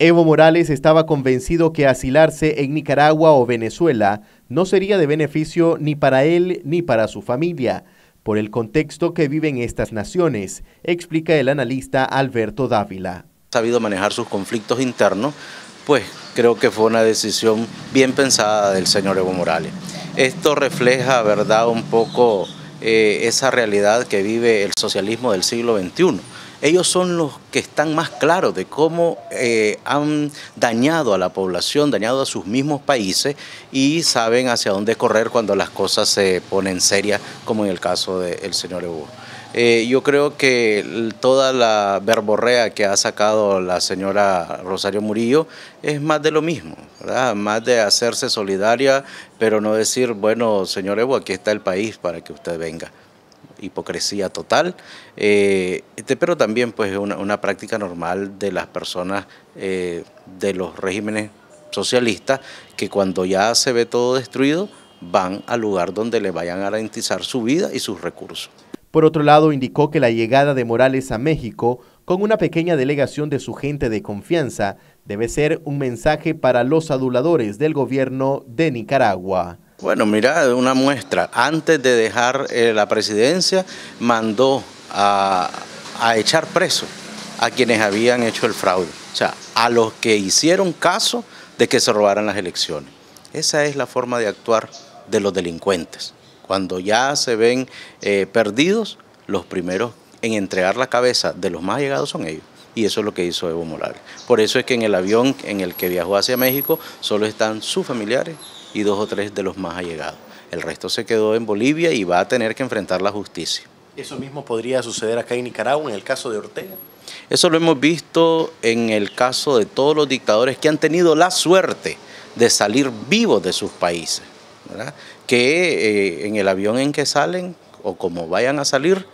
Evo Morales estaba convencido que asilarse en Nicaragua o Venezuela no sería de beneficio ni para él ni para su familia, por el contexto que viven estas naciones, explica el analista Alberto Dávila. Sabido manejar sus conflictos internos, pues creo que fue una decisión bien pensada del señor Evo Morales. Esto refleja, ¿verdad?, un poco eh, esa realidad que vive el socialismo del siglo XXI. Ellos son los que están más claros de cómo eh, han dañado a la población, dañado a sus mismos países y saben hacia dónde correr cuando las cosas se ponen serias, como en el caso del señor Evo. Eh, yo creo que toda la verborrea que ha sacado la señora Rosario Murillo es más de lo mismo, más de hacerse solidaria, pero no decir, bueno, señor Evo, aquí está el país para que usted venga hipocresía total, eh, este, pero también pues una, una, práctica normal de las personas eh, de los regímenes socialistas que cuando ya se ve todo destruido van al lugar donde le vayan a garantizar su vida y sus recursos. Por otro lado, indicó que la llegada de Morales a México con una pequeña delegación de su gente de confianza debe ser un mensaje para los aduladores del gobierno de Nicaragua. Bueno, mira, una muestra. Antes de dejar eh, la presidencia, mandó a, a echar preso a quienes habían hecho el fraude, o sea, a los que hicieron caso de que se robaran las elecciones. Esa es la forma de actuar de los delincuentes. Cuando ya se ven eh, perdidos, los primeros en entregar la cabeza de los más llegados son ellos. Y eso es lo que hizo Evo Morales. Por eso es que en el avión en el que viajó hacia México solo están sus familiares y dos o tres de los más allegados. El resto se quedó en Bolivia y va a tener que enfrentar la justicia. ¿Eso mismo podría suceder acá en Nicaragua en el caso de Ortega? Eso lo hemos visto en el caso de todos los dictadores que han tenido la suerte de salir vivos de sus países que eh, en el avión en que salen o como vayan a salir,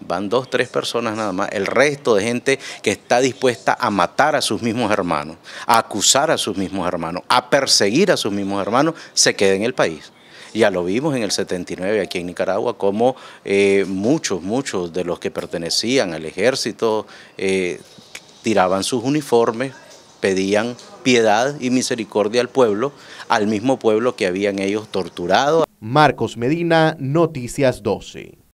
van dos, tres personas nada más, el resto de gente que está dispuesta a matar a sus mismos hermanos, a acusar a sus mismos hermanos, a perseguir a sus mismos hermanos, se queda en el país. Ya lo vimos en el 79 aquí en Nicaragua, como eh, muchos, muchos de los que pertenecían al ejército eh, tiraban sus uniformes, pedían piedad y misericordia al pueblo, al mismo pueblo que habían ellos torturado. Marcos Medina, Noticias 12.